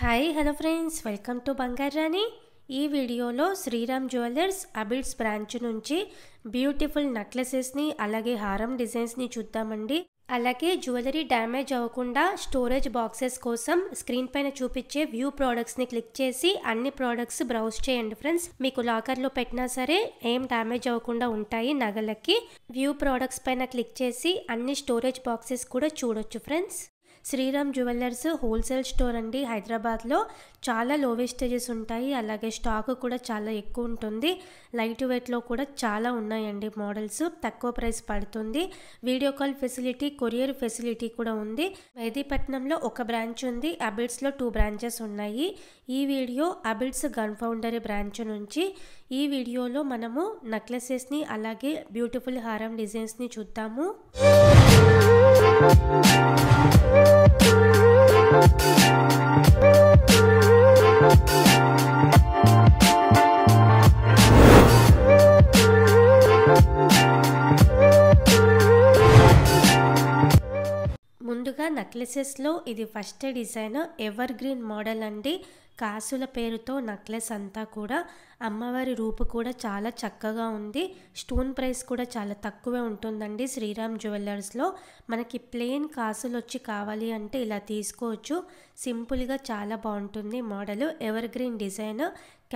hi hello friends welcome to Bangarani ఈ వీడియోలో Sriram jewellers Abids branch నుంచి బ్యూటిఫుల్ నెక్లెసెస్ని అలాగే హారం డిజైన్స్ని చూద్దామండి అలాగే జ్యువెలరీ డ్యామేజ్ అవ్వకుండా స్టోరేజ్ బాక్సెస్ కోసం స్క్రీన్ పైన చూపించే వ్యూ ప్రోడక్ట్స్ని క్లిక్ చేసి అన్ని ప్రోడక్ట్స్ బ్రౌజ్ చేయండి ఫ్రెండ్స్ మీకు లాకర్లో పెట్టినా సరే ఏం డ్యామేజ్ అవ్వకుండా ఉంటాయి నగలకి వ్యూ ప్రోడక్ట్స్ పైన క్లిక్ చేసి అన్ని స్టోరేజ్ బాక్సెస్ కూడా చూడొచ్చు friends Sriram jewellers wholesale store అండి హైదరాబాద్లో చాలా లో వేస్టేజెస్ ఉంటాయి అలాగే స్టాక్ కూడా చాలా ఎక్కువ ఉంటుంది లైట్ వెయిట్లో కూడా చాలా ఉన్నాయండి మోడల్స్ తక్కువ ప్రైస్ పడుతుంది video call facility courier facility కూడా ఉంది మెహదీపట్నంలో ఒక బ్రాంచ్ ఉంది అబిడ్స్లో టూ బ్రాంచెస్ ఉన్నాయి ఈ వీడియో అబిడ్స్ గన్ ఫౌండరీ బ్రాంచ్ నుంచి ఈ వీడియోలో మనము నెక్లెసెస్ని అలాగే బ్యూటిఫుల్ హారం డిజైన్స్ని చూద్దాము Thank నెక్లెసెస్లో ఇది first design evergreen model అండి కాసుల పేరుతో నెక్లెస్ అంతా కూడా అమ్మవారి రూపు కూడా చాలా చక్కగా ఉంది స్టోన్ ప్రైస్ కూడా చాలా తక్కువే ఉంటుందండి శ్రీరామ్ జ్యువెలర్స్లో మనకి ప్లెయిన్ కాసులు వచ్చి కావాలి అంటే ఇలా తీసుకోవచ్చు సింపుల్గా చాలా బాగుంటుంది model evergreen design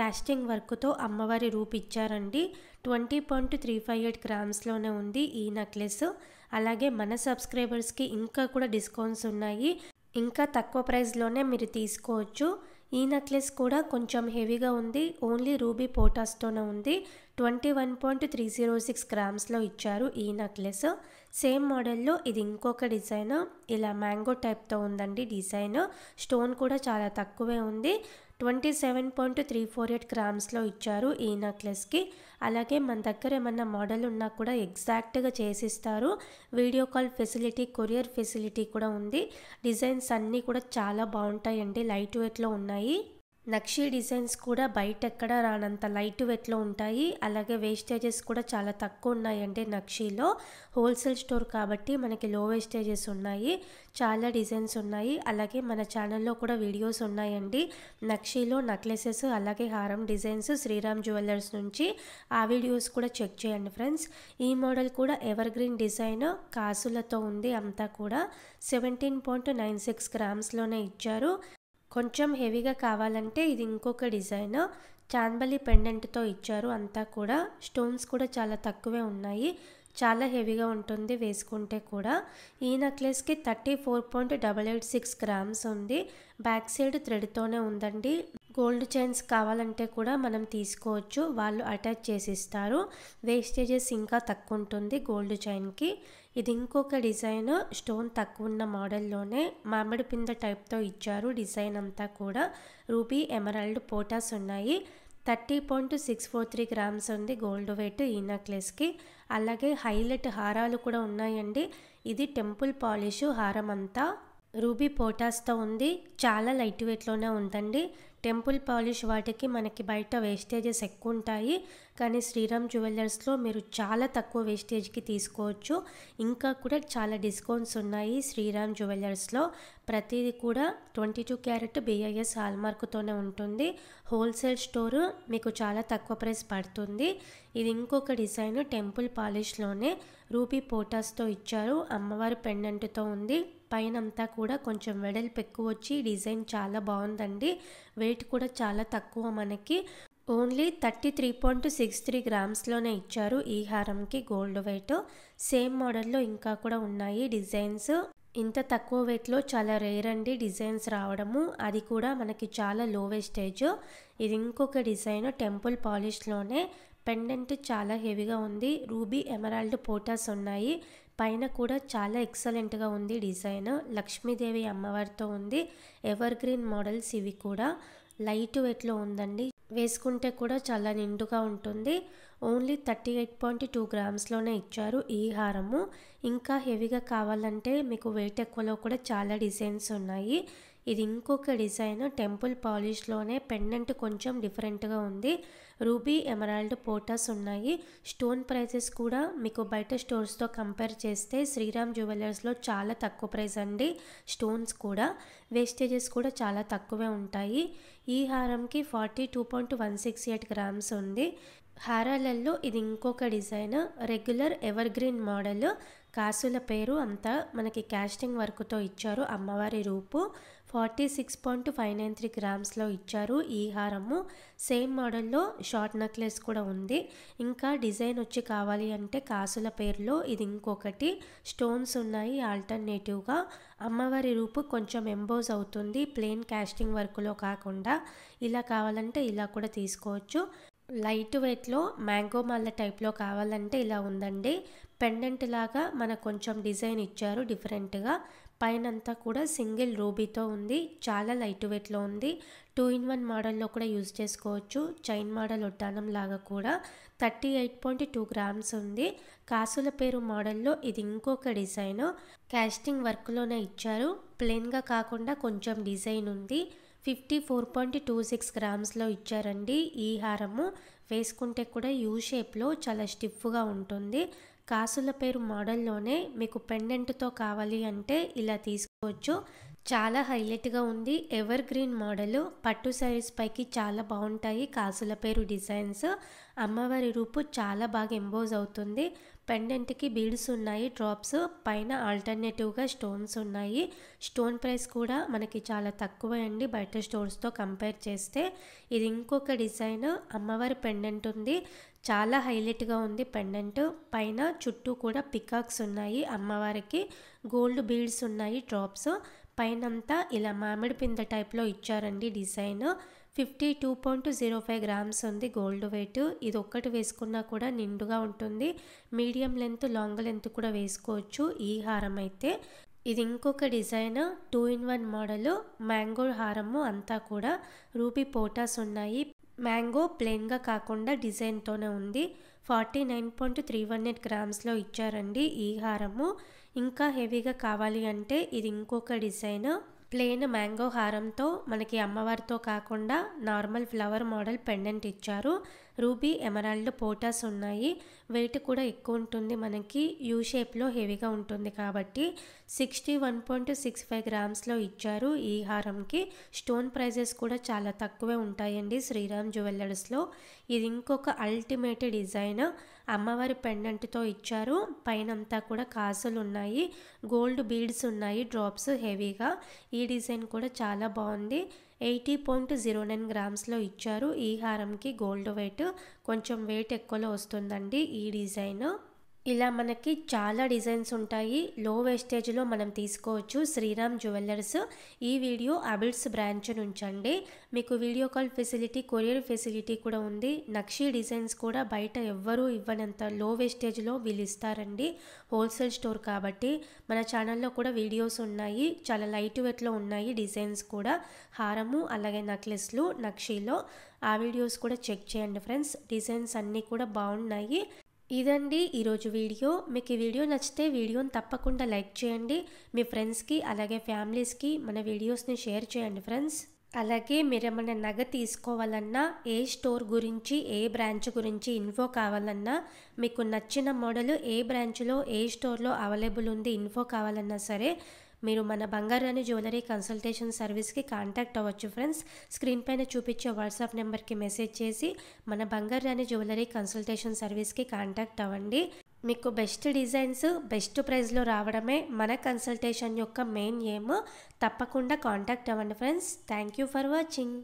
casting వర్క్తో అమ్మవారి రూపు ఇచ్చారండి twenty point three five eight గ్రామ్స్లోనే ఉంది ఈ నెక్లెస్ అలాగే మన సబ్స్క్రైబర్స్కి ఇంకా కూడా డిస్కౌంట్స్ ఉన్నాయి ఇంకా తక్కువ ప్రైస్లోనే మీరు తీసుకోవచ్చు ఈ నెక్లెస్ కూడా కొంచెం హెవీగా ఉంది ఓన్లీ రూబీ పోటాస్తోనే ఉంది twenty one point three zero six గ్రామ్స్లో ఇచ్చారు ఈ నెక్లెస్ సేమ్ మోడల్లో ఇది ఇంకొక డిజైన్ ఇలా మ్యాంగో టైప్తో ఉందండి డిజైన్ స్టోన్ కూడా చాలా తక్కువే ఉంది twenty seven point three four eight గ్రామ్స్లో ఇచ్చారు ఈ నెక్లెస్కి అలాగే మన దగ్గర ఏమన్నా మోడల్ ఉన్నా కూడా ఎగ్జాక్ట్గా చేసిస్తారు video call facility courier facility కూడా ఉంది డిజైన్స్ అన్నీ కూడా చాలా బాగుంటాయండి లైట్ వెయిట్లో ఉన్నాయి నక్షీ డిజైన్స్ కూడా బయట ఎక్కడ రానంత లైట్ వెట్లో ఉంటాయి అలాగే వేస్టేజెస్ కూడా చాలా తక్కువ ఉన్నాయి అంటే నక్షీలో హోల్సేల్ స్టోర్ కాబట్టి మనకి లో వేస్టేజెస్ ఉన్నాయి చాలా డిజైన్స్ ఉన్నాయి అలాగే మన ఛానల్లో కూడా వీడియోస్ ఉన్నాయండి నక్షీలో నక్లెసెస్ అలాగే హారం డిజైన్స్ శ్రీరామ్ జ్యువెలర్స్ నుంచి ఆ వీడియోస్ కూడా చెక్ చేయండి ఫ్రెండ్స్ ఈ మోడల్ కూడా ఎవర్ గ్రీన్ డిజైన్ కాసులతో ఉంది అంతా కూడా సెవెంటీన్ పాయింట్ నైన్ సిక్స్ గ్రామ్స్లోనే ఇచ్చారు కొంచెం హెవీగా కావాలంటే ఇది ఇంకొక డిజైన్ చాంబలి పెండెంట్తో ఇచ్చారు అంతా కూడా స్టోన్స్ కూడా చాలా తక్కువే ఉన్నాయి చాలా హెవీగా ఉంటుంది వేసుకుంటే కూడా ఈ నెక్లెస్కి thirty four point double eight six grams ఉంది బ్యాక్ సైడ్ థ్రెడ్తోనే ఉందండి గోల్డ్ చైన్స్ కావాలంటే కూడా మనం తీసుకోవచ్చు వాళ్ళు అటాచ్ చేసి ఇస్తారు వేస్టేజెస్ ఇంకా తక్కువ ఉంటుంది గోల్డ్ చైన్కి ఇది ఇంకొక డిజైన్ స్టోన్ తక్కువ ఉన్న మోడల్లోనే మామిడి పింద టైప్తో ఇచ్చారు డిజైన్ అంతా కూడా రూబీ ఎమరాల్డ్ పోటాస్ ఉన్నాయి thirty point six four three grams ఉంది గోల్డ్ వెయిట్ ఈ నెక్లెస్కి అలాగే హైలైట్ హారాలు కూడా ఉన్నాయండి ఇది టెంపుల్ పాలిష్ హారం అంతా రూబీ పోటాస్తో ఉంది చాలా లైట్ వెయిట్లోనే ఉందండి టెంపుల్ పాలిష్ వాటికి మనకి బయట వేస్టేజెస్ ఎక్కువ ఉంటాయి కానీ శ్రీరామ్ జ్యువెలర్స్లో మీరు చాలా తక్కువ వేస్టేజ్కి తీసుకోవచ్చు ఇంకా కూడా చాలా డిస్కౌంట్స్ ఉన్నాయి శ్రీరామ్ జ్యువెలర్స్లో ప్రతిదీ కూడా ట్వంటీ టూ క్యారెట్ బిఐఎస్ హాల్మార్క్తోనే ఉంటుంది హోల్సేల్ స్టోరు మీకు చాలా తక్కువ ప్రైస్ పడుతుంది ఇది ఇంకొక డిజైన్ టెంపుల్ పాలిష్లోనే రూపీ పోటాస్తో ఇచ్చారు అమ్మవారి పెండెంట్తో ఉంది పైన అంతా కూడా కొంచెం వెడల్పు ఎక్కువ వచ్చి డిజైన్ చాలా బాగుందండి వెయిట్ కూడా చాలా తక్కువ మనకి only thirty three point six three గ్రామ్స్లోనే ఇచ్చారు ఈ హారంకి గోల్డ్ వెయిట్ సేమ్ మోడల్లో ఇంకా కూడా ఉన్నాయి డిజైన్స్ ఇంత తక్కువ వెయిట్లో చాలా రేర్ అండి డిజైన్స్ రావడము అది కూడా మనకి చాలా లో వేస్టేజ్ ఇది ఇంకొక డిజైన్ టెంపుల్ పాలిష్లోనే పెండెంట్ చాలా హెవీగా ఉంది రూబీ ఎమరాల్డ్ పోటాస్ ఉన్నాయి పైన కూడా చాలా ఎక్సలెంట్గా ఉంది డిజైన్ లక్ష్మీదేవి అమ్మవారితో ఉంది ఎవర్ గ్రీన్ మోడల్స్ ఇవి కూడా లైట్ వెయిట్లో ఉందండి వేసుకుంటే కూడా చాలా నిండుగా ఉంటుంది only thirty eight point two గ్రామ్స్లోనే ఇచ్చారు ఈ హారము ఇంకా హెవీగా కావాలంటే మీకు వెయిట్ ఎక్కువలో కూడా చాలా డిజైన్స్ ఉన్నాయి ఇది ఇంకొక డిజైన్ టెంపుల్ పాలిష్లోనే పెండెంట్ కొంచెం డిఫరెంట్గా ఉంది రూబీ ఎమరాల్డ్ పోటాస్ ఉన్నాయి స్టోన్ ప్రైసెస్ కూడా మీకు బయట స్టోర్స్తో కంపేర్ చేస్తే శ్రీరామ్ జ్యువెలర్స్లో చాలా తక్కువ ప్రైస్ అండి స్టోన్స్ కూడా వేస్టేజెస్ కూడా చాలా తక్కువే ఉంటాయి ఈ హారంకి forty two point one six eight grams ఉంది హారాలల్లో ఇది ఇంకొక design regular evergreen model కాసుల పేరు అంతా మనకి క్యాస్టింగ్ వర్క్తో ఇచ్చారు అమ్మవారి రూపు forty six point five nine three గ్రామ్స్లో ఇచ్చారు ఈ హారము సేమ్ మోడల్లో షార్ట్ నెక్లెస్ కూడా ఉంది ఇంకా డిజైన్ వచ్చి కావాలి అంటే కాసుల పేరులో ఇది ఇంకొకటి స్టోన్స్ ఉన్నాయి ఆల్టర్నేటివ్గా అమ్మవారి రూపు కొంచెం ఎంబోజ్ అవుతుంది ప్లెయిన్ క్యాస్టింగ్ వర్క్లో కాకుండా ఇలా కావాలంటే ఇలా కూడా తీసుకోవచ్చు లైట్ వెయిట్లో మ్యాంగో మాల టైప్లో కావాలంటే ఇలా ఉందండి పెండెంట్ లాగా మనకు కొంచెం డిజైన్ ఇచ్చారు డిఫరెంట్గా పైనంతా కూడా సింగిల్ రూబీతో ఉంది చాలా లైట్ వెయిట్లో ఉంది టూ ఇన్ వన్ మోడల్లో కూడా యూజ్ చేసుకోవచ్చు చైన్ మోడల్ ఉడ్డానం లాగా కూడా thirty eight point two grams ఉంది కాసుల పేరు మోడల్లో ఇది ఇంకొక డిజైన్ క్యాస్టింగ్ వర్క్లోనే ఇచ్చారు ప్లెయిన్గా కాకుండా కొంచెం డిజైన్ ఉంది fifty four point two six గ్రామ్స్లో ఇచ్చారండి ఈ హారము వేసుకుంటే కూడా యూ షేప్లో చాలా స్టిఫ్గా ఉంటుంది కాసుల పేరు మోడల్లోనే మీకు పెండెంట్తో కావాలి అంటే ఇలా తీసుకోవచ్చు చాలా హైలైట్గా ఉంది ఎవర్ గ్రీన్ మోడల్ పట్టు సైజ్ పైకి చాలా బాగుంటాయి కాసుల పేరు డిజైన్స్ అమ్మవారి రూపు చాలా బాగా ఎంబోజ్ అవుతుంది పెండెంట్కి బీడ్స్ ఉన్నాయి డ్రాప్స్ పైన ఆల్టర్నేటివ్గా స్టోన్స్ ఉన్నాయి స్టోన్ ప్రైస్ కూడా మనకి చాలా తక్కువ అండి బయట స్టోర్స్తో కంపేర్ చేస్తే ఇది ఇంకొక డిజైన్ అమ్మవారి పెండెంట్ ఉంది చాలా హైలైట్గా ఉంది పెండెంట్ పైన చుట్టూ కూడా పికాక్స్ ఉన్నాయి అమ్మవారికి గోల్డ్ బీడ్స్ ఉన్నాయి డ్రాప్స్ పైనంతా ఇలా మామిడి పింద టైప్లో ఇచ్చారండి design fifty two point zero five grams ఉంది గోల్డ్ వెయిట్ ఇది ఒక్కటి వేసుకున్నా కూడా నిండుగా ఉంటుంది మీడియం లెంత్ లాంగ్ లెంత్ కూడా వేసుకోవచ్చు ఈ హారం అయితే ఇది ఇంకొక design two in one model mango హారము అంతా కూడా రూబీ పోటాస్ ఉన్నాయి మ్యాంగో ప్లెయిన్గా కాకుండా డిజైన్తోనే ఉంది forty nine point three one eight గ్రామ్స్లో ఇచ్చారండి ఈ హారము ఇంకా హెవీగా కావాలి అంటే ఇది ఇంకొక డిజైన్ ప్లెయిన్ మ్యాంగో హారంతో మనకి అమ్మవారితో కాకుండా నార్మల్ ఫ్లవర్ మోడల్ పెండెంట్ ఇచ్చారు రూబీ ఎమరాల్డ్ పోటాస్ ఉన్నాయి వెయిట్ కూడా ఎక్కువ ఉంటుంది మనకి యూ షేప్లో హెవీగా ఉంటుంది కాబట్టి sixty one point six five గ్రామ్స్లో ఇచ్చారు ఈ హారంకి స్టోన్ ప్రైజెస్ కూడా చాలా తక్కువే ఉంటాయండి శ్రీరామ్ జ్యువెలర్స్లో ఇది ఇంకొక అల్టిమేట్ డిజైన్ అమ్మవారి పెండెంట్తో ఇచ్చారు పైనంతా కూడా కాసులు ఉన్నాయి గోల్డ్ బీడ్స్ ఉన్నాయి డ్రాప్స్ హెవీగా ఈ డిజైన్ కూడా చాలా బాగుంది ఎయిటీ పాయింట్ జీరో నైన్ గ్రామ్స్లో ఇచ్చారు ఈ హారంకి గోల్డ్ వెయిట్ కొంచెం వెయిట్ ఎక్కువలో వస్తుందండి ఈ డిజైన్ ఇలా మనకి చాలా డిజైన్స్ ఉంటాయి లో వేస్టేజ్లో మనం తీసుకోవచ్చు శ్రీరామ్ జ్యువెలర్స్ ఈ వీడియో అబిల్స్ బ్రాంచ్ నుంచండి మీకు video call facility courier facility కూడా ఉంది నక్షీ డిజైన్స్ కూడా బయట ఎవ్వరూ ఇవ్వనంత లో వేస్టేజ్లో వీళ్ళు ఇస్తారండి హోల్సేల్ స్టోర్ కాబట్టి మన ఛానల్లో కూడా వీడియోస్ ఉన్నాయి చాలా లైట్ వెట్లో ఉన్నాయి డిజైన్స్ కూడా హారము అలాగే నక్లెస్లు నక్షీలో ఆ వీడియోస్ కూడా చెక్ చేయండి ఫ్రెండ్స్ డిజైన్స్ అన్నీ కూడా బాగున్నాయి ఇదండి ఈరోజు వీడియో మీకు ఈ వీడియో నచ్చితే వీడియోని తప్పకుండా లైక్ చేయండి మీ ఫ్రెండ్స్కి అలాగే ఫ్యామిలీస్కి మన వీడియోస్ని షేర్ చేయండి ఫ్రెండ్స్ అలాగే మీరు ఏమైనా నగ తీసుకోవాలన్నా ఏ స్టోర్ గురించి ఏ బ్రాంచ్ గురించి ఇన్ఫో కావాలన్నా మీకు నచ్చిన మోడల్ ఏ బ్రాంచ్లో ఏ స్టోర్లో అవైలబుల్ ఉంది ఇన్ఫో కావాలన్నా సరే మీరు మన బంగారాన్ని జ్యువెలరీ కన్సల్టేషన్ సర్వీస్కి కాంటాక్ట్ అవ్వచ్చు ఫ్రెండ్స్ స్క్రీన్ పైన చూపించే వాట్సాప్ నెంబర్కి మెసేజ్ చేసి మన బంగారాన్ని జ్యువెలరీ కన్సల్టేషన్ సర్వీస్కి కాంటాక్ట్ అవ్వండి మీకు బెస్ట్ డిజైన్స్ బెస్ట్ ప్రైస్లో రావడమే మన కన్సల్టేషన్ యొక్క మెయిన్ ఎయిమ్ తప్పకుండా కాంటాక్ట్ అవ్వండి friends thank you for watching